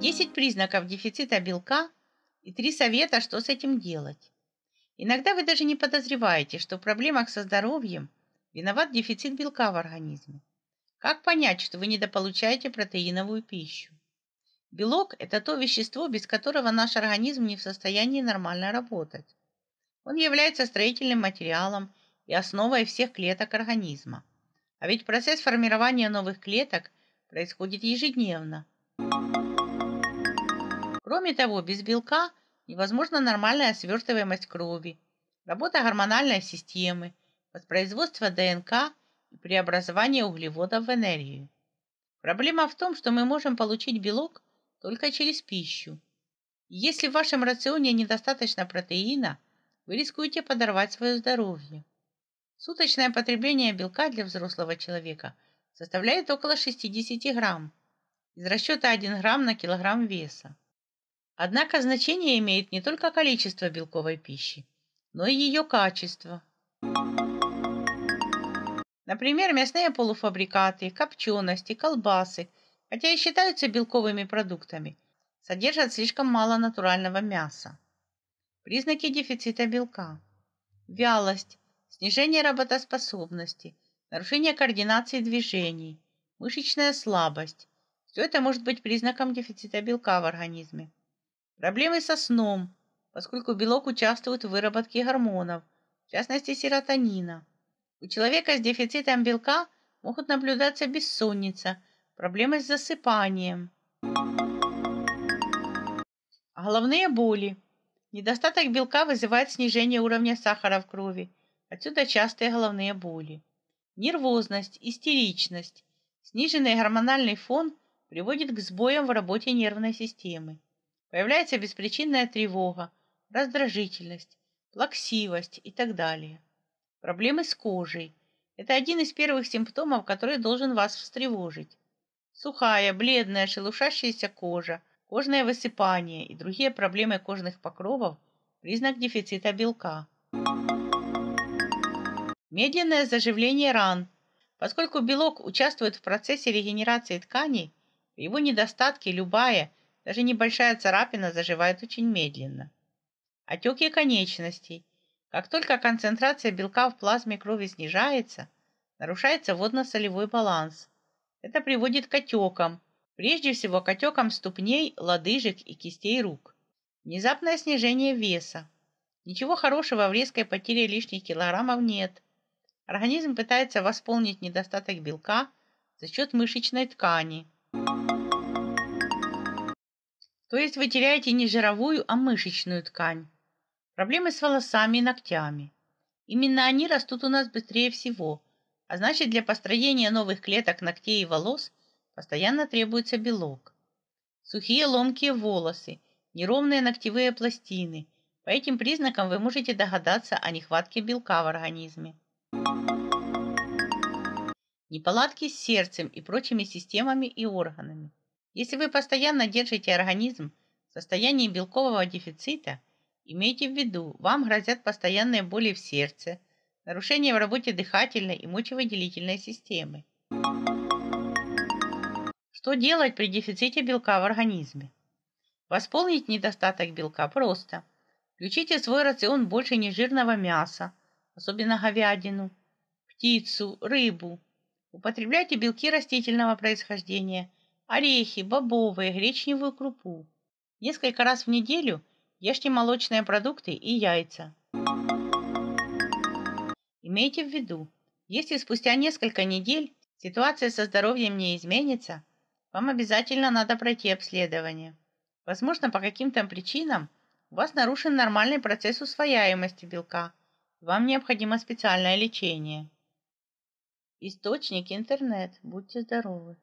10 признаков дефицита белка и 3 совета, что с этим делать. Иногда вы даже не подозреваете, что в проблемах со здоровьем виноват дефицит белка в организме. Как понять, что вы недополучаете протеиновую пищу? Белок – это то вещество, без которого наш организм не в состоянии нормально работать. Он является строительным материалом и основой всех клеток организма. А ведь процесс формирования новых клеток происходит ежедневно. Кроме того, без белка невозможна нормальная свертываемость крови, работа гормональной системы, воспроизводство ДНК и преобразование углеводов в энергию. Проблема в том, что мы можем получить белок только через пищу. И если в вашем рационе недостаточно протеина, вы рискуете подорвать свое здоровье. Суточное потребление белка для взрослого человека составляет около 60 грамм, из расчета 1 грамм на килограмм веса. Однако значение имеет не только количество белковой пищи, но и ее качество. Например, мясные полуфабрикаты, копчености, колбасы, хотя и считаются белковыми продуктами, содержат слишком мало натурального мяса. Признаки дефицита белка. Вялость, снижение работоспособности, нарушение координации движений, мышечная слабость. Все это может быть признаком дефицита белка в организме. Проблемы со сном, поскольку белок участвует в выработке гормонов, в частности серотонина. У человека с дефицитом белка могут наблюдаться бессонница, проблемы с засыпанием. А головные боли. Недостаток белка вызывает снижение уровня сахара в крови, отсюда частые головные боли. Нервозность, истеричность. Сниженный гормональный фон приводит к сбоям в работе нервной системы. Появляется беспричинная тревога, раздражительность, плаксивость и так далее. Проблемы с кожей – это один из первых симптомов, который должен вас встревожить. Сухая, бледная, шелушащаяся кожа, кожное высыпание и другие проблемы кожных покровов – признак дефицита белка. Медленное заживление ран. Поскольку белок участвует в процессе регенерации тканей, при его недостатке любая – даже небольшая царапина заживает очень медленно. Отеки конечностей. Как только концентрация белка в плазме крови снижается, нарушается водно-солевой баланс. Это приводит к отекам, прежде всего к отекам ступней, лодыжек и кистей рук. Внезапное снижение веса. Ничего хорошего в резкой потере лишних килограммов нет. Организм пытается восполнить недостаток белка за счет мышечной ткани. То есть вы теряете не жировую, а мышечную ткань. Проблемы с волосами и ногтями. Именно они растут у нас быстрее всего, а значит для построения новых клеток ногтей и волос постоянно требуется белок. Сухие ломкие волосы, неровные ногтевые пластины. По этим признакам вы можете догадаться о нехватке белка в организме. Неполадки с сердцем и прочими системами и органами. Если вы постоянно держите организм в состоянии белкового дефицита, имейте в виду, вам грозят постоянные боли в сердце, нарушения в работе дыхательной и мочевыделительной системы. Что делать при дефиците белка в организме? Восполнить недостаток белка просто. Включите в свой рацион больше нежирного мяса, особенно говядину, птицу, рыбу. Употребляйте белки растительного происхождения – орехи, бобовые, гречневую крупу. Несколько раз в неделю ешьте молочные продукты и яйца. Имейте в виду, если спустя несколько недель ситуация со здоровьем не изменится, вам обязательно надо пройти обследование. Возможно, по каким-то причинам у вас нарушен нормальный процесс усвояемости белка. Вам необходимо специальное лечение. Источник интернет. Будьте здоровы!